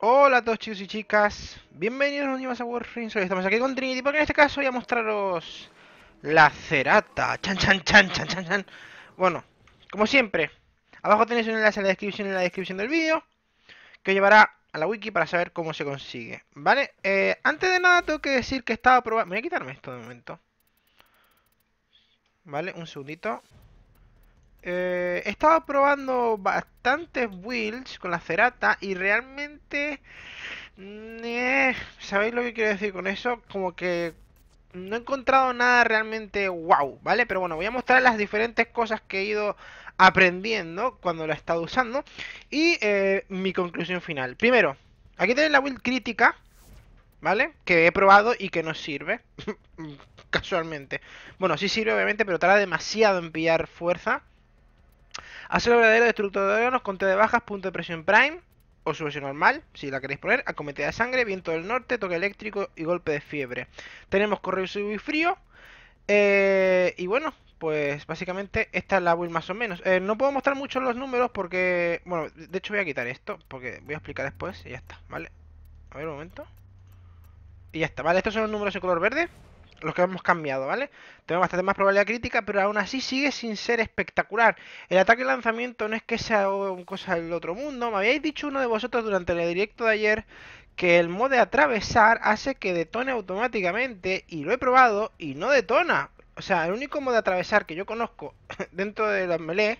Hola a todos chicos y chicas, bienvenidos a un día a Warframe, Hoy estamos aquí con Trinity porque en este caso voy a mostraros la cerata Chan chan chan chan chan chan Bueno, como siempre, abajo tenéis un enlace en la descripción en la descripción del vídeo Que os llevará a la wiki para saber cómo se consigue, ¿vale? Eh, antes de nada tengo que decir que estaba probando... Me voy a quitarme esto de momento Vale, un segundito he eh, estado probando bastantes builds con la cerata y realmente... Mm, eh, ¿Sabéis lo que quiero decir con eso? Como que no he encontrado nada realmente wow, ¿vale? Pero bueno, voy a mostrar las diferentes cosas que he ido aprendiendo cuando la he estado usando y eh, mi conclusión final. Primero, aquí tenéis la build crítica, ¿vale? Que he probado y que no sirve, casualmente. Bueno, sí sirve obviamente, pero tarda demasiado en pillar fuerza. Hacer el verdadero destructor de órganos con de bajas, punto de presión prime o su versión normal, si la queréis poner, acometida de sangre, viento del norte, toque eléctrico y golpe de fiebre. Tenemos correo y frío. Eh, y bueno, pues básicamente esta es la build más o menos. Eh, no puedo mostrar mucho los números porque... Bueno, de hecho voy a quitar esto porque voy a explicar después y ya está, ¿vale? A ver un momento. Y ya está, ¿vale? Estos son los números en color verde lo que hemos cambiado, ¿vale? Tengo bastante más probabilidad crítica, pero aún así sigue sin ser espectacular. El ataque y lanzamiento no es que sea una cosa del otro mundo. Me habíais dicho uno de vosotros durante el directo de ayer que el modo de atravesar hace que detone automáticamente y lo he probado y no detona. O sea, el único modo de atravesar que yo conozco dentro de los melee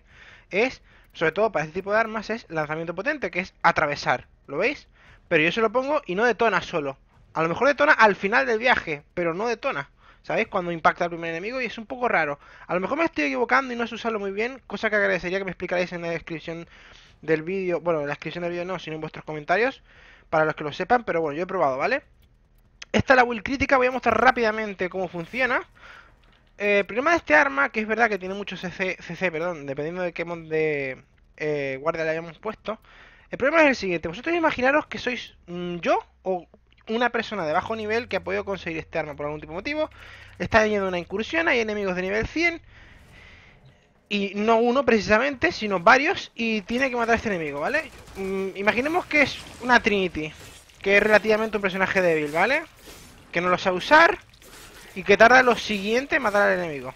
es, sobre todo para este tipo de armas, es lanzamiento potente, que es atravesar. ¿Lo veis? Pero yo se lo pongo y no detona solo. A lo mejor detona al final del viaje, pero no detona. ¿Sabéis? Cuando impacta al primer enemigo y es un poco raro. A lo mejor me estoy equivocando y no es usarlo muy bien, cosa que agradecería que me explicarais en la descripción del vídeo. Bueno, en la descripción del vídeo no, sino en vuestros comentarios, para los que lo sepan, pero bueno, yo he probado, ¿vale? Esta es la build crítica, voy a mostrar rápidamente cómo funciona. Eh, el problema de este arma, que es verdad que tiene mucho CC, perdón, dependiendo de qué mod de eh, guardia le hayamos puesto. El problema es el siguiente, vosotros imaginaros que sois mm, yo o una persona de bajo nivel que ha podido conseguir este arma por algún tipo de motivo. Está teniendo una incursión, hay enemigos de nivel 100. Y no uno precisamente, sino varios. Y tiene que matar a este enemigo, ¿vale? Mm, imaginemos que es una Trinity. Que es relativamente un personaje débil, ¿vale? Que no lo sabe usar. Y que tarda lo siguiente en matar al enemigo.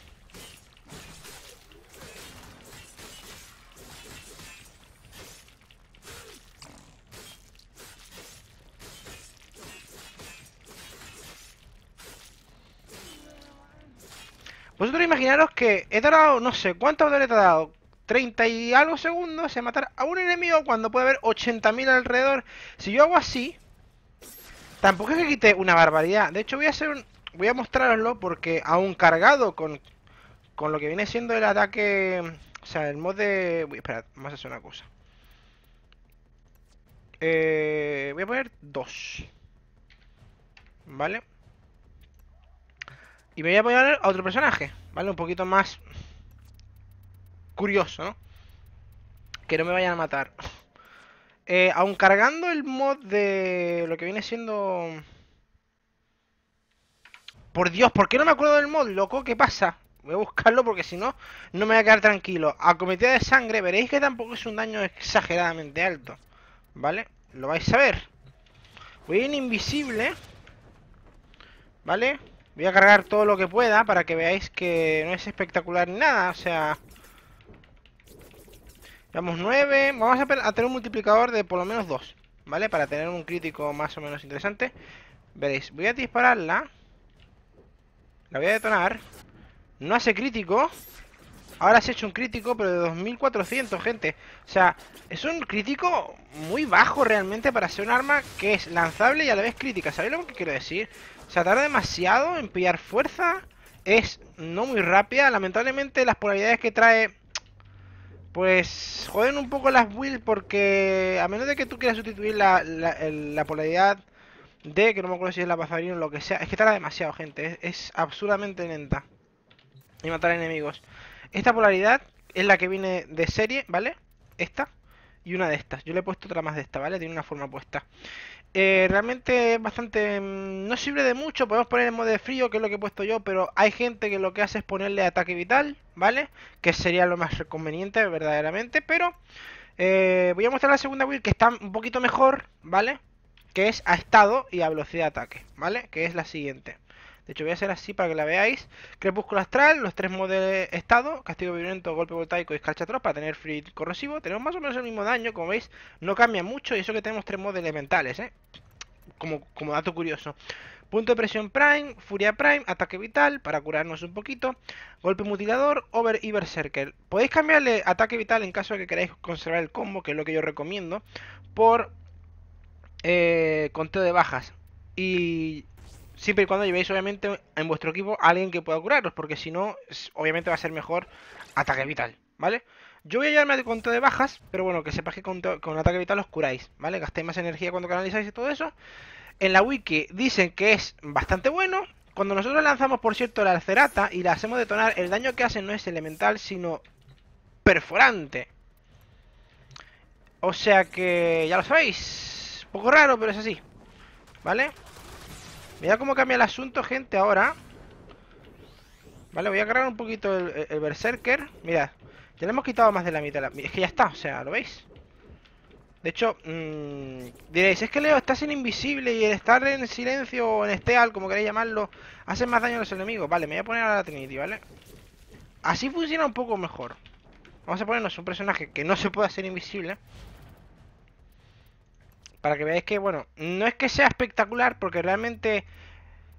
Vosotros imaginaros que he tardado, no sé, ¿cuánto te he tardado? 30 y algo segundos en matar a un enemigo cuando puede haber 80.000 alrededor. Si yo hago así, tampoco es que quite una barbaridad. De hecho voy a hacer Voy a mostraroslo porque aún cargado con, con lo que viene siendo el ataque... O sea, el mod de... Uy, esperad, vamos a hacer una cosa. Eh, voy a poner dos ¿Vale? Y me voy a poner a otro personaje, ¿vale? Un poquito más curioso, ¿no? Que no me vayan a matar. Eh, Aún cargando el mod de lo que viene siendo... Por Dios, ¿por qué no me acuerdo del mod, loco? ¿Qué pasa? Voy a buscarlo porque si no, no me voy a quedar tranquilo. Acometida de sangre, veréis que tampoco es un daño exageradamente alto. ¿Vale? Lo vais a ver. Voy a ir invisible. ¿Vale? Voy a cargar todo lo que pueda para que veáis que no es espectacular ni nada, o sea... Vamos 9, vamos a, tener un multiplicador de por lo menos 2, ¿vale? Para tener un crítico más o menos interesante. Veréis, voy a dispararla. La voy a detonar. No hace crítico. Ahora se ha hecho un crítico, pero de 2400, gente. O sea, es un crítico muy bajo realmente para ser un arma que es lanzable y a la vez crítica. ¿Sabéis lo que quiero decir? sea, tarda demasiado en pillar fuerza. Es no muy rápida. Lamentablemente las polaridades que trae... Pues joden un poco las builds porque a menos de que tú quieras sustituir la, polaridad de, que no me acuerdo si es la bazarina o lo que sea, es que tarda demasiado gente, es, es absurdamente lenta y matar enemigos. Esta polaridad es la que viene de serie, ¿vale? Esta, y una de estas. Yo le he puesto otra más de esta, ¿vale? Tiene una forma puesta. Eh, realmente es bastante... Mm, no sirve de mucho, podemos poner en modo de frío, que es lo que he puesto yo, pero hay gente que lo que hace es ponerle ataque vital, ¿vale? Que sería lo más conveniente, verdaderamente, pero... Eh, voy a mostrar la segunda build que está un poquito mejor, ¿vale? Que es a estado y a velocidad de ataque, ¿vale? Que es la siguiente. De hecho, voy a hacer así para que la veáis. Crepúsculo Astral, los tres modos de estado, castigo violento, golpe voltaico y atroz para tener free corrosivo. Tenemos más o menos el mismo daño, como veis, no cambia mucho y eso que tenemos tres modos elementales, ¿eh? Como, dato curioso. Punto de presión Prime, Furia Prime, ataque vital para curarnos un poquito, golpe mutilador, Over y Berserker. Podéis cambiarle ataque vital en caso de que queráis conservar el combo, que es lo que yo recomiendo, por eh, conteo de bajas. Y Siempre y cuando llevéis, obviamente, en vuestro equipo a alguien que pueda curaros, porque si no, obviamente va a ser mejor ataque vital, ¿vale? Yo voy a llevarme de conto de bajas, pero bueno, que sepáis que con, con ataque vital os curáis, ¿vale? Gastáis más energía cuando canalizáis y todo eso. En la wiki dicen que es bastante bueno. Cuando nosotros lanzamos, por cierto, la alcerata y la hacemos detonar, el daño que hacen no es elemental, sino perforante. O sea que ya lo sabéis. Poco raro, pero es así. ¿Vale? Mira cómo cambia el asunto, gente, ahora. Vale, voy a agarrar un poquito el, Berserker. Mirad, ya le hemos quitado más de la mitad. Es que ya está, o sea, ¿lo veis? De hecho, mm, diréis, es que Leo, está sin invisible y el estar en silencio o en steal, como queréis llamarlo, hace más daño a los enemigos. Vale, me voy a poner a la Trinity, ¿vale? Así funciona un poco mejor. Vamos a ponernos un personaje que no se pueda hacer invisible. Para que veáis que, bueno, no es que sea espectacular, porque realmente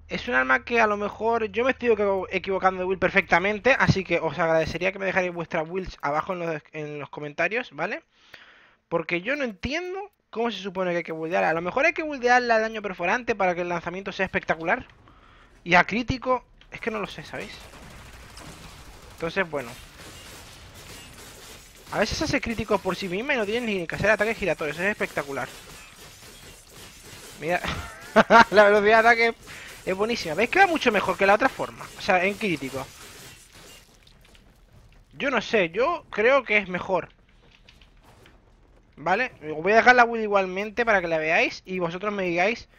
es un arma que a lo mejor yo me estoy equivocando de build perfectamente, así que os agradecería que me dejarais vuestras builds abajo en los, comentarios, ¿vale? Porque yo no entiendo cómo se supone que hay que buildearla. A lo mejor hay que buildearla al daño perforante para que el lanzamiento sea espectacular. Y a crítico, es que no lo sé, ¿sabéis? Entonces, bueno. A veces hace crítico por sí misma y no tiene ni que hacer ataques giratorios, es espectacular. Mira, la velocidad de ataque es buenísima. ¿Veis que va mucho mejor que la otra forma? O sea, en crítico. Yo no sé, yo creo que es mejor. ¿Vale? voy a dejar la build igualmente para que la veáis y vosotros me digáis,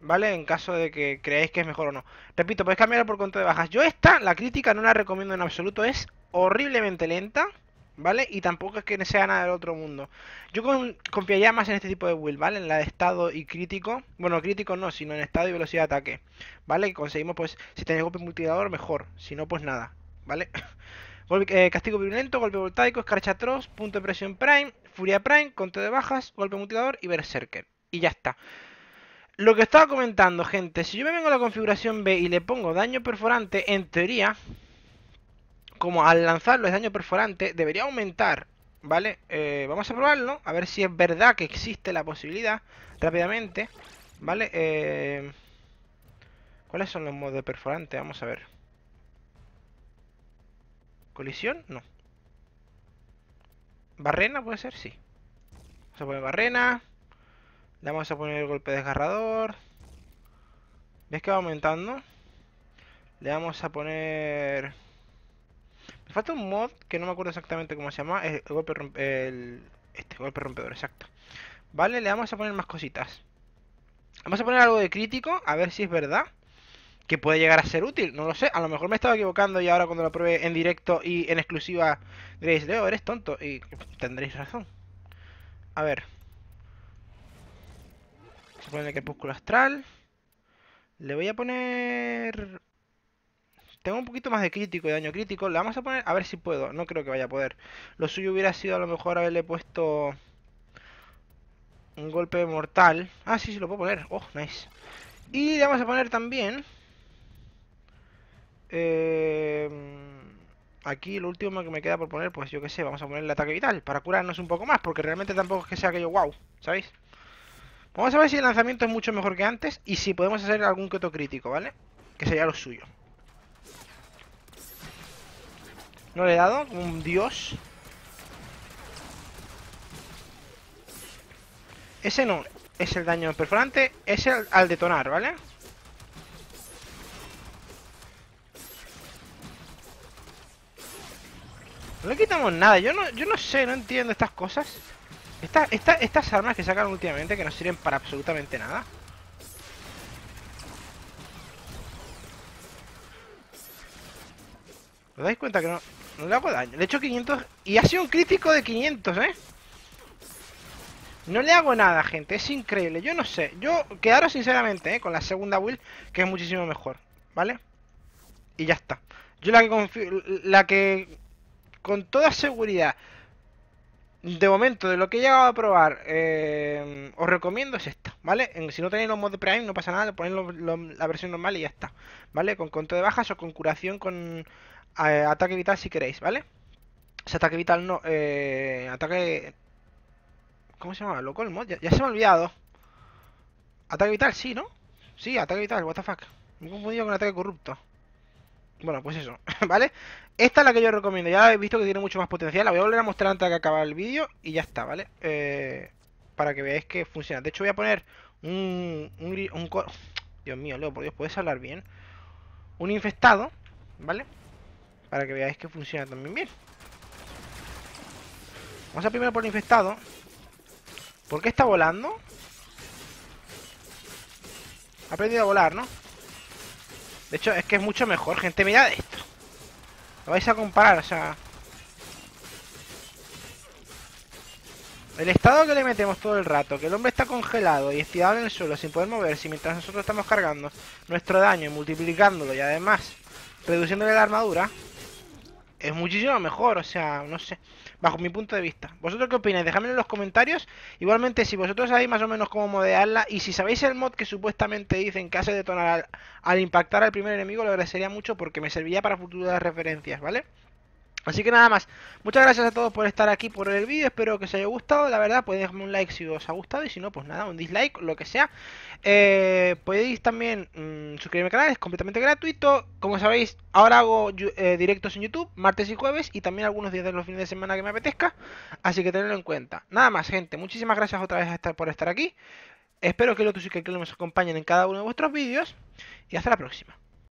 ¿vale? En caso de que creáis que es mejor o no. Repito, podéis cambiar por conto de bajas. Yo esta, la crítica, no la recomiendo en absoluto. Es horriblemente lenta. ¿vale? Y tampoco es que sea nada del otro mundo. Yo confiaría más en este tipo de build, ¿vale? En la de estado y crítico. Bueno, crítico no, sino en estado y velocidad de ataque, ¿vale? Y conseguimos, pues, si tenéis golpe multiplicador mejor. Si no, pues nada, ¿vale? Eh, castigo virulento, golpe voltaico, escarcha atroz, punto de presión prime, furia prime, conteo de bajas, golpe multiplicador y berserker. Y ya está. Lo que estaba comentando, gente, si yo me vengo a la configuración B y le pongo daño perforante, en teoría, como al lanzarlo es daño perforante, debería aumentar, ¿vale? Eh, vamos a probarlo, a ver si es verdad que existe la posibilidad rápidamente, ¿vale? Eh, ¿Cuáles son los modos de perforante? Vamos a ver. ¿Colisión? No. ¿Barrena puede ser? Sí. Vamos a poner barrena. Le vamos a poner el golpe desgarrador. ¿Ves que va aumentando? Le vamos a poner... Falta un mod que no me acuerdo exactamente cómo se llama. golpe este golpe rompedor, exacto. Vale, le vamos a poner más cositas. Vamos a poner algo de crítico, a ver si es verdad. Que puede llegar a ser útil, no lo sé. A lo mejor me estaba equivocando y ahora cuando lo pruebe en directo y en exclusiva diréis, Leo, eres tonto. Y tendréis razón. A ver. Se pone el crepúsculo astral. Le voy a poner tengo un poquito más de crítico y daño crítico. Le vamos a poner... A ver si puedo. No creo que vaya a poder. Lo suyo hubiera sido a lo mejor haberle puesto... Un golpe mortal. Ah, sí, sí, lo puedo poner. Oh, nice. Y le vamos a poner también... Em, aquí lo último que me queda por poner, pues yo qué sé, vamos a poner el ataque vital para curarnos un poco más, porque realmente tampoco es que sea aquello wow, ¿sabéis? Vamos a ver si el lanzamiento es mucho mejor que antes y si podemos hacer algún que crítico, ¿vale? Que sería lo suyo. No le he dado, como un dios. Ese no, es el daño perforante, es el al detonar, ¿vale? No le quitamos nada, yo no, yo no sé, no entiendo estas cosas. estas armas que sacan últimamente que no sirven para absolutamente nada. ¿Os dais cuenta que no, no le hago daño. Le hecho 500 y ha sido un crítico de 500, ¿eh? No le hago nada, gente. Es increíble. Yo no sé. Yo quedaros sinceramente, ¿eh? Con la segunda build, que es muchísimo mejor. ¿Vale? Y ya está. Yo la que confío, La que... Con toda seguridad... De momento, de lo que he llegado a probar, eh, os recomiendo es esta, ¿vale? si no tenéis los mods de Prime, no pasa nada, ponéis la versión normal y ya está, ¿vale? Con conto de bajas o con curación con eh, ataque vital si queréis, ¿vale? O sea, ataque vital no... Eh, ataque... ¿Cómo se llama? ¿Loco el mod? Ya, se me ha olvidado. Ataque vital, sí, ¿no? Sí, ataque vital, what the fuck. Me he confundido con ataque corrupto. Bueno, pues eso, ¿vale? Esta es la que yo recomiendo. Ya he visto que tiene mucho más potencial. La voy a volver a mostrar antes de que acabe el vídeo y ya está, ¿vale? Eh, para que veáis que funciona. De hecho, voy a poner un... un, un Dios mío, Leo, por Dios, ¿puedes hablar bien? Un infectado, ¿vale? Para que veáis que funciona también bien. Vamos a primero por el infestado. ¿Por qué está volando? Ha aprendido a volar, ¿no? De hecho, es que es mucho mejor, gente. Mirad esto. Lo vais a comparar, o sea... El estado que le metemos todo el rato, que el hombre está congelado y estirado en el suelo sin poder moverse mientras nosotros estamos cargando nuestro daño y multiplicándolo y además reduciéndole la armadura, es muchísimo mejor, o sea, no sé, bajo mi punto de vista. ¿Vosotros qué opináis? Dejadmelo en los comentarios. Igualmente, si vosotros sabéis más o menos cómo modearla y si sabéis el mod que supuestamente dicen que hace detonar al, al impactar al primer enemigo, lo agradecería mucho porque me serviría para futuras referencias, ¿vale? Así que nada más, muchas gracias a todos por estar aquí por el vídeo, espero que os haya gustado, la verdad podéis dejarme un like si os ha gustado y si no, pues nada, un dislike, lo que sea. Eh, podéis también mm, suscribirme al canal, es completamente gratuito, como sabéis, ahora hago eh, directos en YouTube, martes y jueves y también algunos días de los fines de semana que me apetezca, así que tenedlo en cuenta. Nada más gente, muchísimas gracias otra vez por estar aquí, espero que otros y que nos acompañen en cada uno de vuestros vídeos y hasta la próxima.